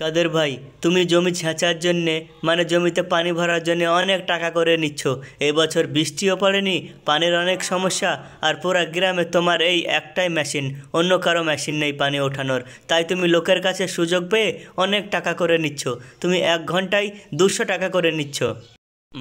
কাদের ভাই তুমি জমি ছেঁচার জন্যে মানে জমিতে পানি ভরার জন্য অনেক টাকা করে নিচ্ছ এবছর বৃষ্টিও পড়েনি পানির অনেক সমস্যা আর পুরা গ্রামে তোমার এই একটাই মেশিন অন্য কারো মেশিন নেই পানি ওঠানোর তাই তুমি লোকের কাছে সুযোগ পেয়ে অনেক টাকা করে নিচ্ছ তুমি এক ঘন্টায় দুশো টাকা করে নিচ্ছ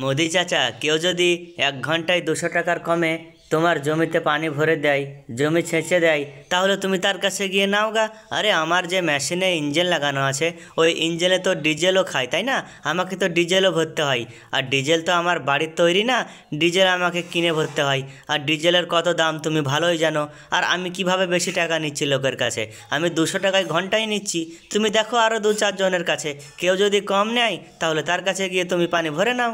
মোদি চাচা কেউ যদি এক ঘন্টায় দুশো টাকার কমে তোমার জমিতে পানি ভরে দেয় জমি ছেঁচে দেয় তাহলে তুমি তার কাছে গিয়ে নাও গা আরে আমার যে মেশিনে ইঞ্জিন লাগানো আছে ওই ইঞ্জিনে তো ডিজেলও খায় তাই না আমাকে তো ডিজেলও ভরতে হয় আর ডিজেল তো আমার বাড়ির তৈরি না ডিজেল আমাকে কিনে ভরতে হয় আর ডিজেলের কত দাম তুমি ভালোই জানো আর আমি কিভাবে বেশি টাকা নিচ্ছি লোকের কাছে আমি দুশো টাকায় ঘন্টাই নিচ্ছি তুমি দেখো আরও দু চারজনের কাছে কেউ যদি কম নেয় তাহলে তার কাছে গিয়ে তুমি পানি ভরে নাও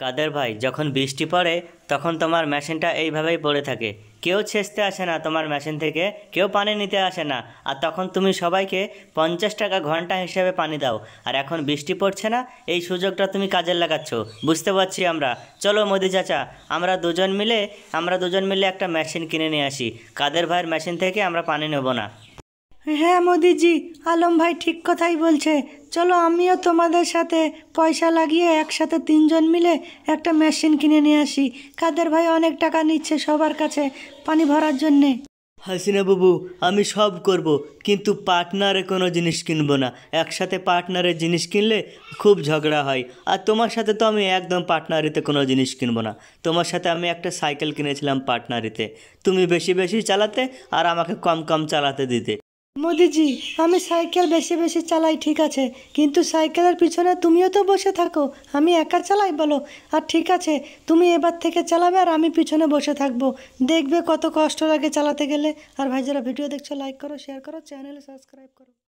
কাদের ভাই যখন বৃষ্টি পড়ে তখন তোমার মেশিনটা এইভাবেই পড়ে থাকে কেউ ছেঁচতে আসে না তোমার মেশিন থেকে কেউ পানি নিতে আসে না আর তখন তুমি সবাইকে পঞ্চাশ টাকা ঘন্টা হিসেবে পানি দাও আর এখন বৃষ্টি পড়ছে না এই সুযোগটা তুমি কাজে লাগাচ্ছ বুঝতে পারছি আমরা চলো মোদি চাচা আমরা দুজন মিলে আমরা দুজন মিলে একটা মেশিন কিনে নিয়ে আসি কাদের ভাইয়ের মেশিন থেকে আমরা পানি নেব না হ্যাঁ মোদিজি আলম ভাই ঠিক কথাই বলছে চলো আমিও তোমাদের সাথে পয়সা লাগিয়ে একসাথে তিনজন মিলে একটা মেশিন কিনে নিয়ে আসি কাদের ভাই অনেক টাকা নিচ্ছে সবার কাছে পানি ভরার জন্যে হাসিনা বাবু আমি সব করব কিন্তু পার্টনারে কোনো জিনিস কিনবো না একসাথে পার্টনারে জিনিস কিনলে খুব ঝগড়া হয় আর তোমার সাথে তো আমি একদম পার্টনারিতে কোনো জিনিস কিনবো না তোমার সাথে আমি একটা সাইকেল কিনেছিলাম পার্টনারিতে তুমি বেশি বেশি চালাতে আর আমাকে কম কম চালাতে দিতে মোদিজি আমি সাইকেল বেশি বেশি চালাই ঠিক আছে কিন্তু সাইকেলের পিছনে তুমিও তো বসে থাকো আমি একা চালাই বলো আর ঠিক আছে তুমি এবার থেকে চালাবে আর আমি পিছনে বসে থাকবো দেখবে কত কষ্ট লাগে চালাতে গেলে আর ভাই যারা ভিডিও দেখছো লাইক করো শেয়ার করো চ্যানেলে সাবস্ক্রাইব করো